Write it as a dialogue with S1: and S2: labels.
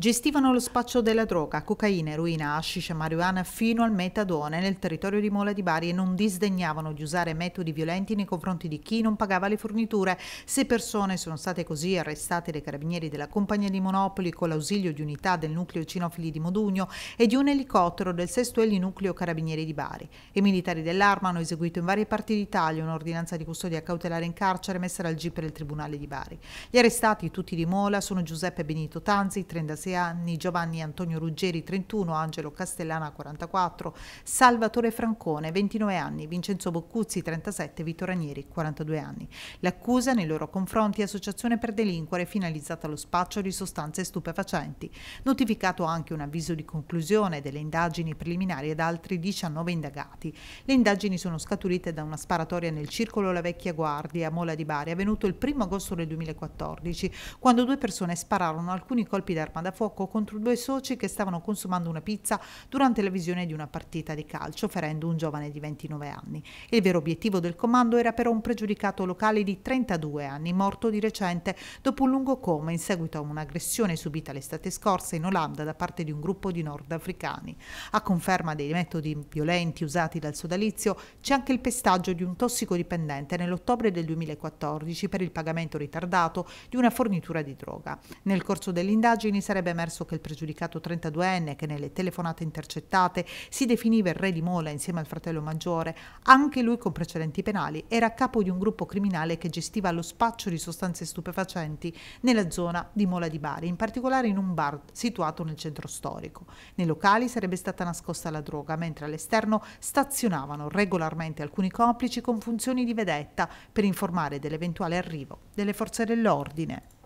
S1: Gestivano lo spaccio della droga, cocaina, eroina, hashish, marijuana fino al metadone nel territorio di Mola di Bari e non disdegnavano di usare metodi violenti nei confronti di chi non pagava le forniture. Se persone sono state così arrestate dai carabinieri della compagnia di Monopoli con l'ausilio di unità del nucleo cinofili di Modugno e di un elicottero del sesto eli nucleo carabinieri di Bari. I militari dell'arma hanno eseguito in varie parti d'Italia un'ordinanza di custodia cautelare in carcere messa dal per il Tribunale di Bari. Gli arrestati, tutti di Mola, sono Giuseppe Benito Tanzi, 36 36 anni, Giovanni Antonio Ruggeri 31, Angelo Castellana 44, Salvatore Francone 29 anni, Vincenzo Boccuzzi 37, Vito Ranieri 42 anni. L'accusa nei loro confronti è associazione per delinquere finalizzata allo spaccio di sostanze stupefacenti. Notificato anche un avviso di conclusione delle indagini preliminari ad altri 19 indagati. Le indagini sono scaturite da una sparatoria nel circolo La Vecchia Guardia a Mola di Bari avvenuto il 1 agosto del 2014 quando due persone spararono alcuni colpi d'arma da da fuoco contro due soci che stavano consumando una pizza durante la visione di una partita di calcio, ferendo un giovane di 29 anni. Il vero obiettivo del comando era però un pregiudicato locale di 32 anni, morto di recente dopo un lungo coma in seguito a un'aggressione subita l'estate scorsa in Olanda da parte di un gruppo di nordafricani. A conferma dei metodi violenti usati dal sodalizio c'è anche il pestaggio di un tossicodipendente nell'ottobre del 2014 per il pagamento ritardato di una fornitura di droga. Nel corso delle indagini sarebbe sarebbe emerso che il pregiudicato 32enne, che nelle telefonate intercettate si definiva il re di Mola insieme al fratello maggiore, anche lui con precedenti penali, era capo di un gruppo criminale che gestiva lo spaccio di sostanze stupefacenti nella zona di Mola di Bari, in particolare in un bar situato nel centro storico. Nei locali sarebbe stata nascosta la droga, mentre all'esterno stazionavano regolarmente alcuni complici con funzioni di vedetta per informare dell'eventuale arrivo delle forze dell'ordine.